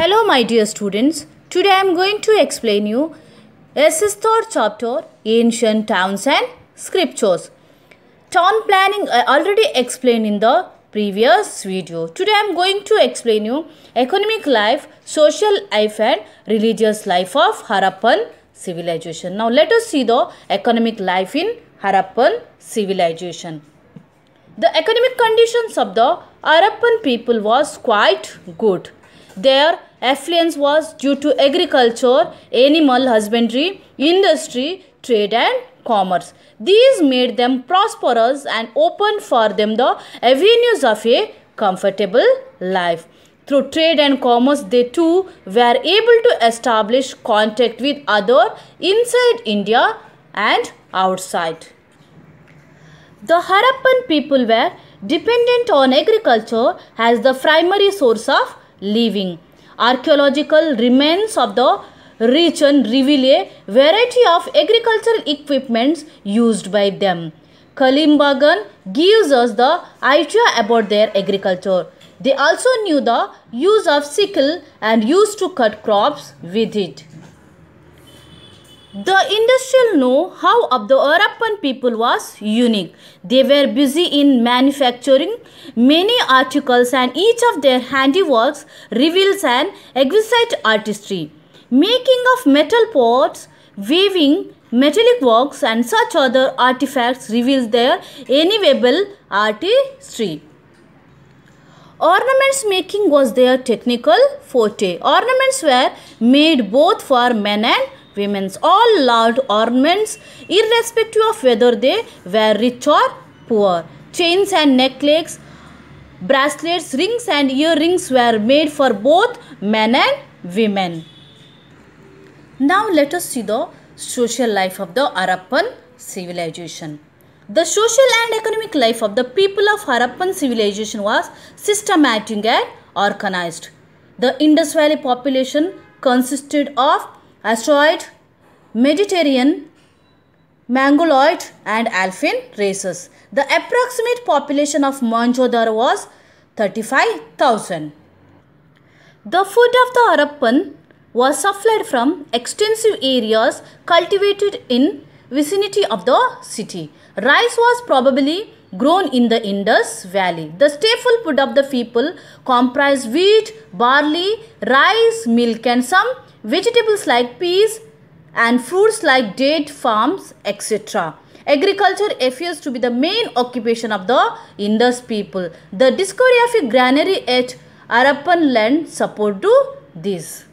Hello my dear students, today I am going to explain you S's third chapter Ancient Towns and Scriptures. Town planning I already explained in the previous video. Today I am going to explain you economic life, social life and religious life of Harappan civilization. Now let us see the economic life in Harappan civilization. The economic conditions of the Harappan people was quite good. Their affluence was due to agriculture, animal husbandry, industry, trade and commerce. These made them prosperous and opened for them the avenues of a comfortable life. Through trade and commerce, they too were able to establish contact with other inside India and outside. The Harappan people were dependent on agriculture as the primary source of living. Archaeological remains of the region reveal a variety of agricultural equipments used by them. Kalimbagan gives us the idea about their agriculture. They also knew the use of sickle and used to cut crops with it. The industrial know how of the Harappan people was unique. They were busy in manufacturing many articles and each of their handiworks reveals an exquisite artistry. Making of metal pots, weaving, metallic works and such other artifacts reveals their enviable artistry. Ornaments making was their technical forte. Ornaments were made both for men and Women's all loved ornaments irrespective of whether they were rich or poor. Chains and necklaces, bracelets, rings and earrings were made for both men and women. Now let us see the social life of the Harappan civilization. The social and economic life of the people of Harappan civilization was systematic and organized. The Indus Valley population consisted of asteroid, Mediterranean, Mongoloid and Alpine races. The approximate population of mohenjo was 35,000. The food of the Harappan was supplied from extensive areas cultivated in vicinity of the city. Rice was probably grown in the Indus Valley. The staple food of the people comprised wheat, barley, rice, milk and some vegetables like peas and fruits like date farms etc. Agriculture appears to be the main occupation of the Indus people. The discovery of a granary at Arappan land support to this.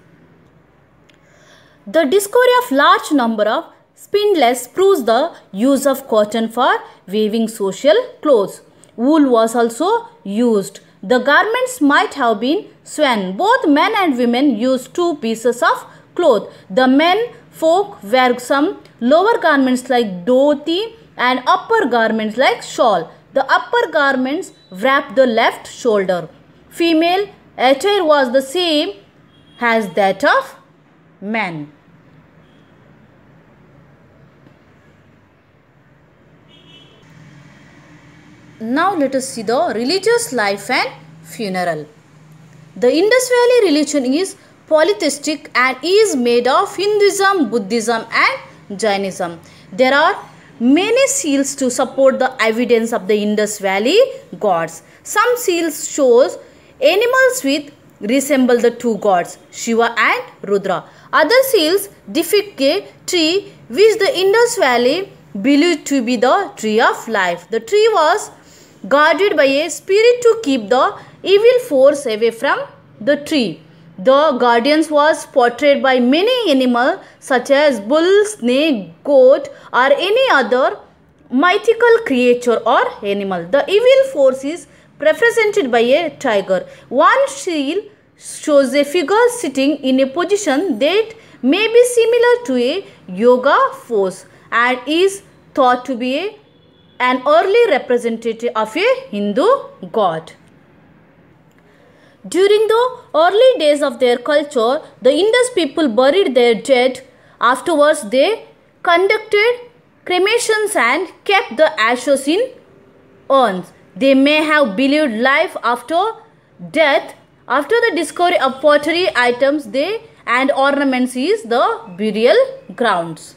The discovery of large number of Spindles proves the use of cotton for weaving social clothes. Wool was also used. The garments might have been swan. Both men and women used two pieces of cloth. The men folk wear some lower garments like dhoti and upper garments like shawl. The upper garments wrap the left shoulder. Female attire was the same as that of men. Now let us see the religious life and funeral. The Indus Valley religion is polytheistic and is made of Hinduism, Buddhism and Jainism. There are many seals to support the evidence of the Indus Valley gods. Some seals shows animals with resemble the two gods Shiva and Rudra. Other seals depict a tree which the Indus Valley believed to be the tree of life. The tree was guarded by a spirit to keep the evil force away from the tree. The guardians was portrayed by many animals such as bull, snake, goat or any other mythical creature or animal. The evil force is represented by a tiger. One seal shows a figure sitting in a position that may be similar to a yoga pose and is thought to be a an early representative of a Hindu god. During the early days of their culture, the Indus people buried their dead. Afterwards, they conducted cremations and kept the ashes in urns. They may have believed life after death. After the discovery of pottery items, they and ornaments is the burial grounds.